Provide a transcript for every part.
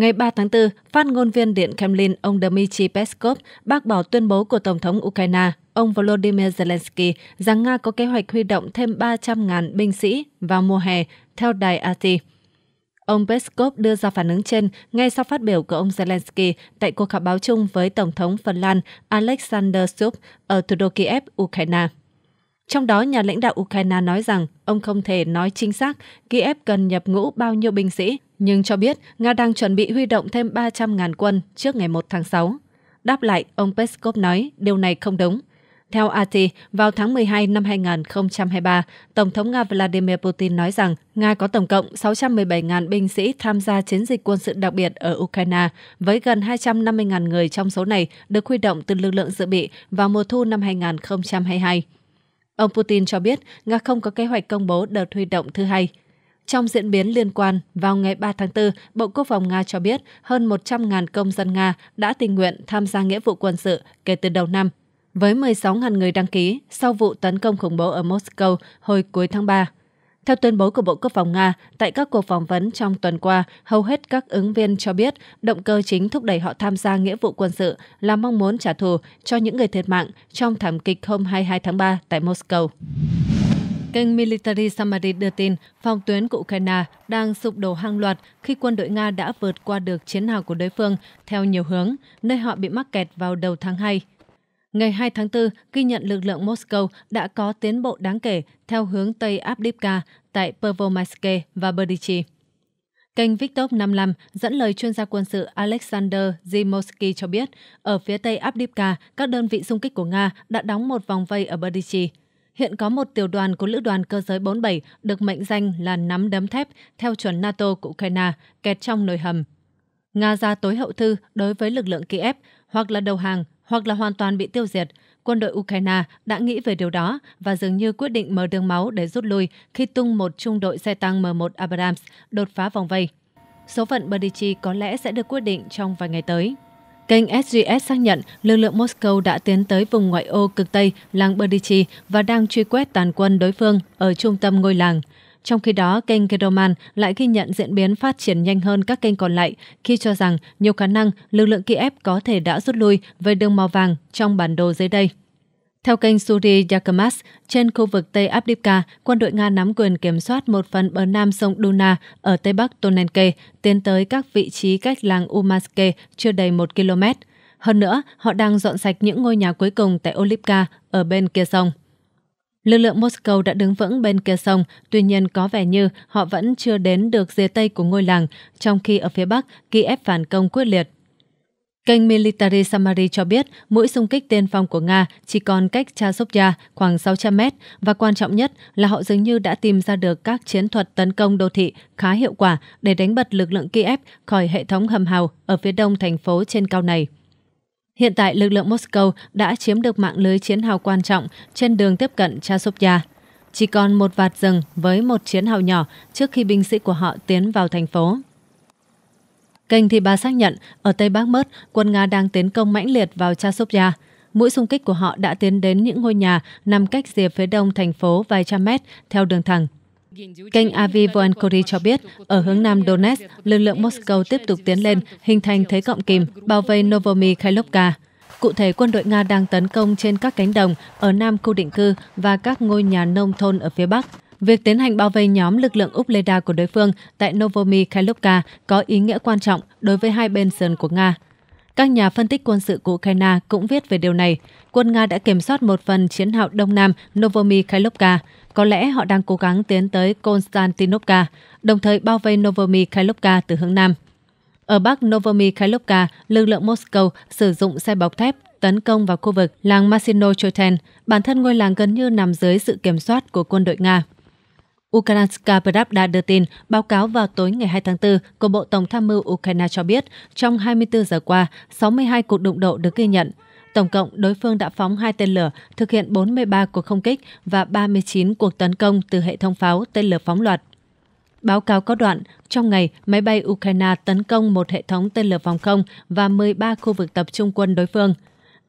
Ngày 3 tháng 4, phát ngôn viên Điện Kremlin ông Dmitry Peskov bác bỏ tuyên bố của Tổng thống Ukraine, ông Volodymyr Zelensky, rằng Nga có kế hoạch huy động thêm 300.000 binh sĩ vào mùa hè, theo đài RT. Ông Peskov đưa ra phản ứng trên ngay sau phát biểu của ông Zelensky tại cuộc họp báo chung với Tổng thống Phần Lan Alexander Stubb ở thủ đô Kiev, Ukraine. Trong đó, nhà lãnh đạo Ukraine nói rằng ông không thể nói chính xác Kiev cần nhập ngũ bao nhiêu binh sĩ nhưng cho biết Nga đang chuẩn bị huy động thêm 300.000 quân trước ngày 1 tháng 6. Đáp lại, ông Peskov nói điều này không đúng. Theo RT, vào tháng 12 năm 2023, Tổng thống Nga Vladimir Putin nói rằng Nga có tổng cộng 617.000 binh sĩ tham gia chiến dịch quân sự đặc biệt ở Ukraine, với gần 250.000 người trong số này được huy động từ lực lượng dự bị vào mùa thu năm 2022. Ông Putin cho biết Nga không có kế hoạch công bố đợt huy động thứ hai – trong diễn biến liên quan, vào ngày 3 tháng 4, Bộ Quốc phòng Nga cho biết hơn 100.000 công dân Nga đã tình nguyện tham gia nghĩa vụ quân sự kể từ đầu năm, với 16.000 người đăng ký sau vụ tấn công khủng bố ở Moscow hồi cuối tháng 3. Theo tuyên bố của Bộ Quốc phòng Nga, tại các cuộc phỏng vấn trong tuần qua, hầu hết các ứng viên cho biết động cơ chính thúc đẩy họ tham gia nghĩa vụ quân sự là mong muốn trả thù cho những người thiệt mạng trong thảm kịch hôm 22 tháng 3 tại Moscow. Kênh Military Samarit đưa tin, phòng tuyến của Ukraine đang sụp đổ hàng loạt khi quân đội Nga đã vượt qua được chiến hào của đối phương theo nhiều hướng, nơi họ bị mắc kẹt vào đầu tháng 2. Ngày 2 tháng 4, ghi nhận lực lượng Moscow đã có tiến bộ đáng kể theo hướng Tây Abdivka tại Pervomayske và Berdichi. Kênh Victop 55 dẫn lời chuyên gia quân sự Alexander Zimovsky cho biết, ở phía tây Abdivka, các đơn vị xung kích của Nga đã đóng một vòng vây ở Berdichi. Hiện có một tiểu đoàn của Lữ đoàn Cơ giới 47 được mệnh danh là nắm đấm thép theo chuẩn NATO của Ukraine, kẹt trong nồi hầm. Nga ra tối hậu thư đối với lực lượng Kiev, hoặc là đầu hàng, hoặc là hoàn toàn bị tiêu diệt. Quân đội Ukraine đã nghĩ về điều đó và dường như quyết định mở đường máu để rút lui khi tung một trung đội xe tăng M1 Abrams đột phá vòng vây. Số phận Berdichi có lẽ sẽ được quyết định trong vài ngày tới. Kênh SGS xác nhận lực lượng Moscow đã tiến tới vùng ngoại ô cực Tây, làng Berdichi và đang truy quét tàn quân đối phương ở trung tâm ngôi làng. Trong khi đó, kênh Kedoman lại ghi nhận diễn biến phát triển nhanh hơn các kênh còn lại khi cho rằng nhiều khả năng lực lượng Kiev có thể đã rút lui về đường màu vàng trong bản đồ dưới đây. Theo kênh Suri Yakamas, trên khu vực Tây Abdivka, quân đội Nga nắm quyền kiểm soát một phần bờ nam sông Duna ở Tây Bắc Tonenke, tiến tới các vị trí cách làng Umaske chưa đầy một km. Hơn nữa, họ đang dọn sạch những ngôi nhà cuối cùng tại Olivka ở bên kia sông. Lực lượng Moscow đã đứng vững bên kia sông, tuy nhiên có vẻ như họ vẫn chưa đến được rìa tây của ngôi làng, trong khi ở phía bắc, Kiev phản công quyết liệt. Kênh Military Samari cho biết mũi xung kích tiên phong của Nga chỉ còn cách Chasovya khoảng 600 mét và quan trọng nhất là họ dường như đã tìm ra được các chiến thuật tấn công đô thị khá hiệu quả để đánh bật lực lượng Kiev khỏi hệ thống hầm hào ở phía đông thành phố trên cao này. Hiện tại, lực lượng Moscow đã chiếm được mạng lưới chiến hào quan trọng trên đường tiếp cận Chasovya. Chỉ còn một vạt rừng với một chiến hào nhỏ trước khi binh sĩ của họ tiến vào thành phố. Kênh bà xác nhận, ở Tây Bắc Mớt, quân Nga đang tiến công mãnh liệt vào Chasovya. Mũi xung kích của họ đã tiến đến những ngôi nhà nằm cách rìa phía đông thành phố vài trăm mét theo đường thẳng. Kênh Avi Voankori cho biết, ở hướng nam Donetsk, lực lượng Moscow tiếp tục tiến lên, hình thành thế cộng kìm, bao vây Novomi Khailovka. Cụ thể, quân đội Nga đang tấn công trên các cánh đồng ở nam khu định cư và các ngôi nhà nông thôn ở phía Bắc. Việc tiến hành bao vây nhóm lực lượng Úc của đối phương tại Novomi Kailukka có ý nghĩa quan trọng đối với hai bên sườn của Nga. Các nhà phân tích quân sự của Ukraine cũng viết về điều này. Quân Nga đã kiểm soát một phần chiến hào Đông Nam Novomi Kailukka. Có lẽ họ đang cố gắng tiến tới Konstantinovka, đồng thời bao vây Novomi Kailukka từ hướng Nam. Ở Bắc Novomi Kailukka, lực lượng Moscow sử dụng xe bọc thép tấn công vào khu vực làng Masino Choten, bản thân ngôi làng gần như nằm dưới sự kiểm soát của quân đội Nga. Ukrainska Pravda đưa tin, báo cáo vào tối ngày 2 tháng 4 của Bộ Tổng tham mưu Ukraine cho biết, trong 24 giờ qua, 62 cuộc đụng độ được ghi nhận. Tổng cộng, đối phương đã phóng hai tên lửa, thực hiện 43 cuộc không kích và 39 cuộc tấn công từ hệ thống pháo tên lửa phóng loạt. Báo cáo có đoạn, trong ngày, máy bay Ukraine tấn công một hệ thống tên lửa phòng không và 13 khu vực tập trung quân đối phương –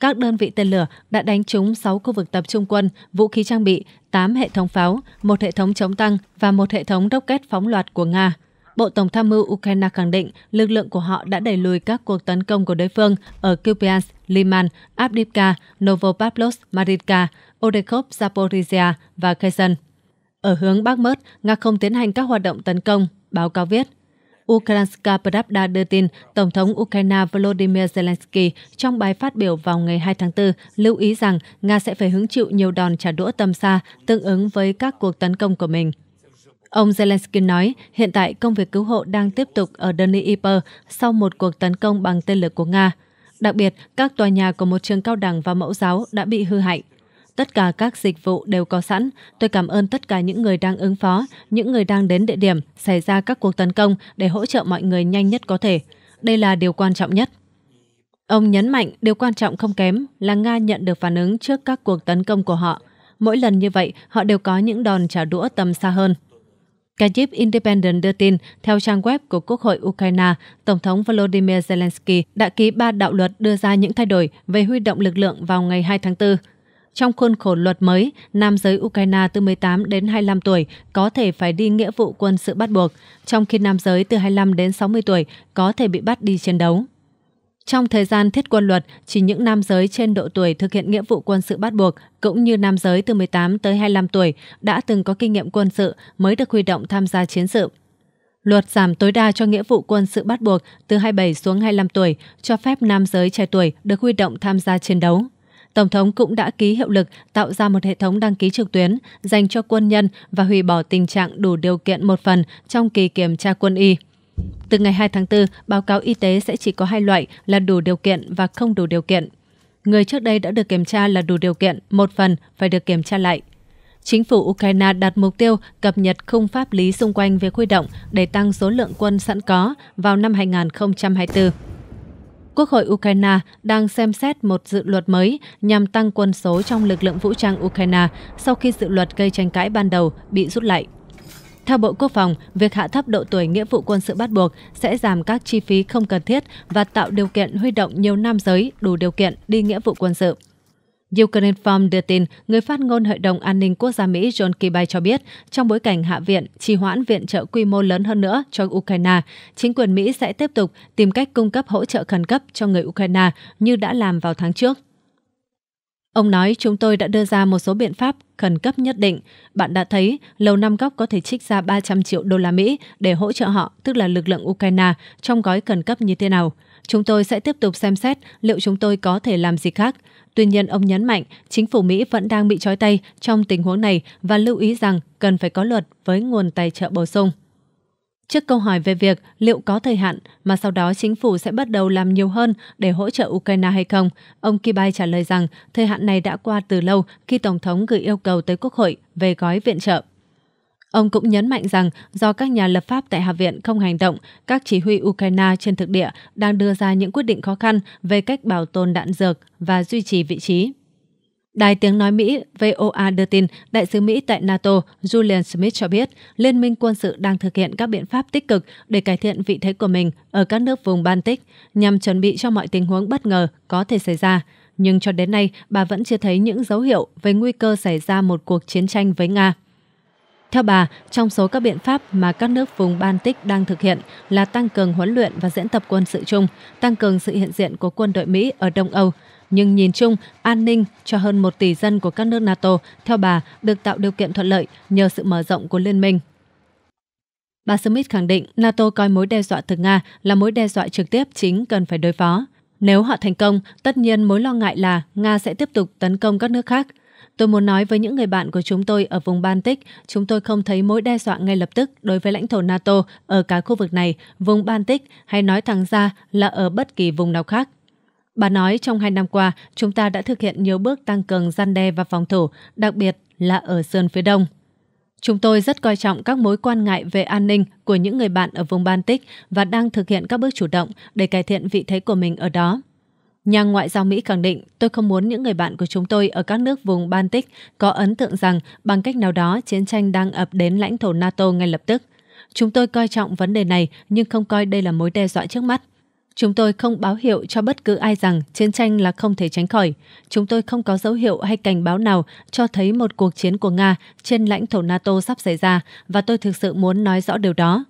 các đơn vị tên lửa đã đánh trúng 6 khu vực tập trung quân, vũ khí trang bị, 8 hệ thống pháo, một hệ thống chống tăng và một hệ thống rocket phóng loạt của Nga. Bộ Tổng tham mưu Ukraine khẳng định lực lượng của họ đã đẩy lùi các cuộc tấn công của đối phương ở Kupiansk, Liman, Avdiivka, Novopavlovsk, Marinka, Odekhov, Zaporizhia và Kherson. Ở hướng Bắc Mớt, Nga không tiến hành các hoạt động tấn công, báo cáo viết. Ukrainska Pravda đưa tin, Tổng thống Ukraine Volodymyr Zelensky trong bài phát biểu vào ngày 2 tháng 4 lưu ý rằng Nga sẽ phải hứng chịu nhiều đòn trả đũa tầm xa tương ứng với các cuộc tấn công của mình. Ông Zelensky nói, hiện tại công việc cứu hộ đang tiếp tục ở Dnipro sau một cuộc tấn công bằng tên lửa của Nga. Đặc biệt, các tòa nhà của một trường cao đẳng và mẫu giáo đã bị hư hại. Tất cả các dịch vụ đều có sẵn. Tôi cảm ơn tất cả những người đang ứng phó, những người đang đến địa điểm, xảy ra các cuộc tấn công để hỗ trợ mọi người nhanh nhất có thể. Đây là điều quan trọng nhất. Ông nhấn mạnh điều quan trọng không kém là Nga nhận được phản ứng trước các cuộc tấn công của họ. Mỗi lần như vậy, họ đều có những đòn trả đũa tầm xa hơn. Kyiv Independent đưa tin, theo trang web của Quốc hội Ukraine, Tổng thống Volodymyr Zelensky đã ký ba đạo luật đưa ra những thay đổi về huy động lực lượng vào ngày 2 tháng 4. Trong khuôn khổ luật mới, nam giới Ukraine từ 18 đến 25 tuổi có thể phải đi nghĩa vụ quân sự bắt buộc, trong khi nam giới từ 25 đến 60 tuổi có thể bị bắt đi chiến đấu. Trong thời gian thiết quân luật, chỉ những nam giới trên độ tuổi thực hiện nghĩa vụ quân sự bắt buộc cũng như nam giới từ 18 tới 25 tuổi đã từng có kinh nghiệm quân sự mới được huy động tham gia chiến sự. Luật giảm tối đa cho nghĩa vụ quân sự bắt buộc từ 27 xuống 25 tuổi, cho phép nam giới trẻ tuổi được huy động tham gia chiến đấu. Tổng thống cũng đã ký hiệu lực tạo ra một hệ thống đăng ký trực tuyến dành cho quân nhân và hủy bỏ tình trạng đủ điều kiện một phần trong kỳ kiểm tra quân y. Từ ngày 2 tháng 4, báo cáo y tế sẽ chỉ có hai loại là đủ điều kiện và không đủ điều kiện. Người trước đây đã được kiểm tra là đủ điều kiện, một phần phải được kiểm tra lại. Chính phủ Ukraine đặt mục tiêu cập nhật khung pháp lý xung quanh việc huy động để tăng số lượng quân sẵn có vào năm 2024. Quốc hội Ukraine đang xem xét một dự luật mới nhằm tăng quân số trong lực lượng vũ trang Ukraine sau khi dự luật gây tranh cãi ban đầu bị rút lại. Theo Bộ Quốc phòng, việc hạ thấp độ tuổi nghĩa vụ quân sự bắt buộc sẽ giảm các chi phí không cần thiết và tạo điều kiện huy động nhiều nam giới đủ điều kiện đi nghĩa vụ quân sự. Ukraine Farm đưa tin, người phát ngôn Hội đồng An ninh Quốc gia Mỹ John Kirby cho biết, trong bối cảnh Hạ viện trì hoãn viện trợ quy mô lớn hơn nữa cho Ukraine, chính quyền Mỹ sẽ tiếp tục tìm cách cung cấp hỗ trợ khẩn cấp cho người Ukraine như đã làm vào tháng trước. Ông nói chúng tôi đã đưa ra một số biện pháp khẩn cấp nhất định. Bạn đã thấy, Lầu Năm Góc có thể trích ra 300 triệu đô la Mỹ để hỗ trợ họ, tức là lực lượng Ukraine, trong gói khẩn cấp như thế nào – Chúng tôi sẽ tiếp tục xem xét liệu chúng tôi có thể làm gì khác. Tuy nhiên, ông nhấn mạnh chính phủ Mỹ vẫn đang bị trói tay trong tình huống này và lưu ý rằng cần phải có luật với nguồn tài trợ bổ sung. Trước câu hỏi về việc liệu có thời hạn mà sau đó chính phủ sẽ bắt đầu làm nhiều hơn để hỗ trợ Ukraine hay không, ông Kibay trả lời rằng thời hạn này đã qua từ lâu khi Tổng thống gửi yêu cầu tới Quốc hội về gói viện trợ. Ông cũng nhấn mạnh rằng do các nhà lập pháp tại Hạ viện không hành động, các chỉ huy Ukraine trên thực địa đang đưa ra những quyết định khó khăn về cách bảo tồn đạn dược và duy trì vị trí. Đài tiếng nói Mỹ VOA đưa tin, đại sứ Mỹ tại NATO Julian Smith cho biết, Liên minh quân sự đang thực hiện các biện pháp tích cực để cải thiện vị thế của mình ở các nước vùng Baltic nhằm chuẩn bị cho mọi tình huống bất ngờ có thể xảy ra. Nhưng cho đến nay, bà vẫn chưa thấy những dấu hiệu về nguy cơ xảy ra một cuộc chiến tranh với Nga. Theo bà, trong số các biện pháp mà các nước vùng Baltic đang thực hiện là tăng cường huấn luyện và diễn tập quân sự chung, tăng cường sự hiện diện của quân đội Mỹ ở Đông Âu. Nhưng nhìn chung, an ninh cho hơn một tỷ dân của các nước NATO, theo bà, được tạo điều kiện thuận lợi nhờ sự mở rộng của liên minh. Bà Smith khẳng định NATO coi mối đe dọa từ Nga là mối đe dọa trực tiếp chính cần phải đối phó. Nếu họ thành công, tất nhiên mối lo ngại là Nga sẽ tiếp tục tấn công các nước khác – Tôi muốn nói với những người bạn của chúng tôi ở vùng Baltic, chúng tôi không thấy mối đe dọa ngay lập tức đối với lãnh thổ NATO ở cả khu vực này, vùng Baltic hay nói thẳng ra là ở bất kỳ vùng nào khác. Bà nói trong hai năm qua, chúng ta đã thực hiện nhiều bước tăng cường gian đe và phòng thủ, đặc biệt là ở sơn phía đông. Chúng tôi rất coi trọng các mối quan ngại về an ninh của những người bạn ở vùng Baltic và đang thực hiện các bước chủ động để cải thiện vị thế của mình ở đó. Nhà ngoại giao Mỹ khẳng định, tôi không muốn những người bạn của chúng tôi ở các nước vùng Baltic có ấn tượng rằng bằng cách nào đó chiến tranh đang ập đến lãnh thổ NATO ngay lập tức. Chúng tôi coi trọng vấn đề này nhưng không coi đây là mối đe dọa trước mắt. Chúng tôi không báo hiệu cho bất cứ ai rằng chiến tranh là không thể tránh khỏi. Chúng tôi không có dấu hiệu hay cảnh báo nào cho thấy một cuộc chiến của Nga trên lãnh thổ NATO sắp xảy ra và tôi thực sự muốn nói rõ điều đó.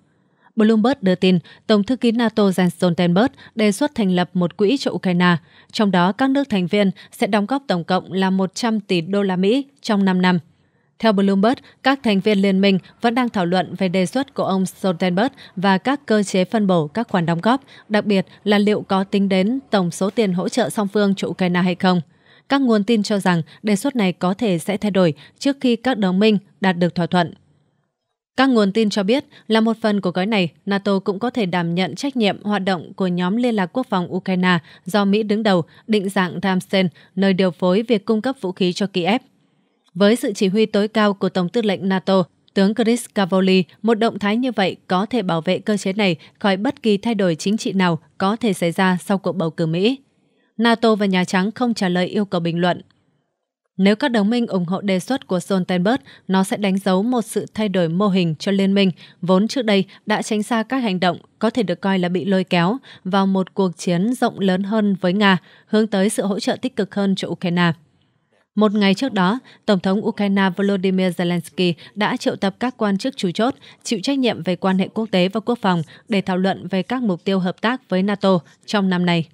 Bloomberg đưa tin, Tổng thư ký NATO Jens Stoltenberg đề xuất thành lập một quỹ cho Ukraine, trong đó các nước thành viên sẽ đóng góp tổng cộng là 100 tỷ đô la Mỹ trong 5 năm. Theo Bloomberg, các thành viên liên minh vẫn đang thảo luận về đề xuất của ông Stoltenberg và các cơ chế phân bổ các khoản đóng góp, đặc biệt là liệu có tính đến tổng số tiền hỗ trợ song phương cho Ukraine hay không. Các nguồn tin cho rằng đề xuất này có thể sẽ thay đổi trước khi các đồng minh đạt được thỏa thuận. Các nguồn tin cho biết là một phần của gói này, NATO cũng có thể đảm nhận trách nhiệm hoạt động của nhóm Liên lạc Quốc phòng Ukraine do Mỹ đứng đầu, định dạng Ramstein, nơi điều phối việc cung cấp vũ khí cho Kiev. Với sự chỉ huy tối cao của Tổng tư lệnh NATO, tướng Chris Cavoli, một động thái như vậy có thể bảo vệ cơ chế này khỏi bất kỳ thay đổi chính trị nào có thể xảy ra sau cuộc bầu cử Mỹ. NATO và Nhà Trắng không trả lời yêu cầu bình luận nếu các đồng minh ủng hộ đề xuất của Stoltenberg, nó sẽ đánh dấu một sự thay đổi mô hình cho liên minh, vốn trước đây đã tránh xa các hành động có thể được coi là bị lôi kéo vào một cuộc chiến rộng lớn hơn với Nga, hướng tới sự hỗ trợ tích cực hơn cho Ukraine. Một ngày trước đó, Tổng thống Ukraine Volodymyr Zelensky đã triệu tập các quan chức chủ chốt chịu trách nhiệm về quan hệ quốc tế và quốc phòng để thảo luận về các mục tiêu hợp tác với NATO trong năm nay.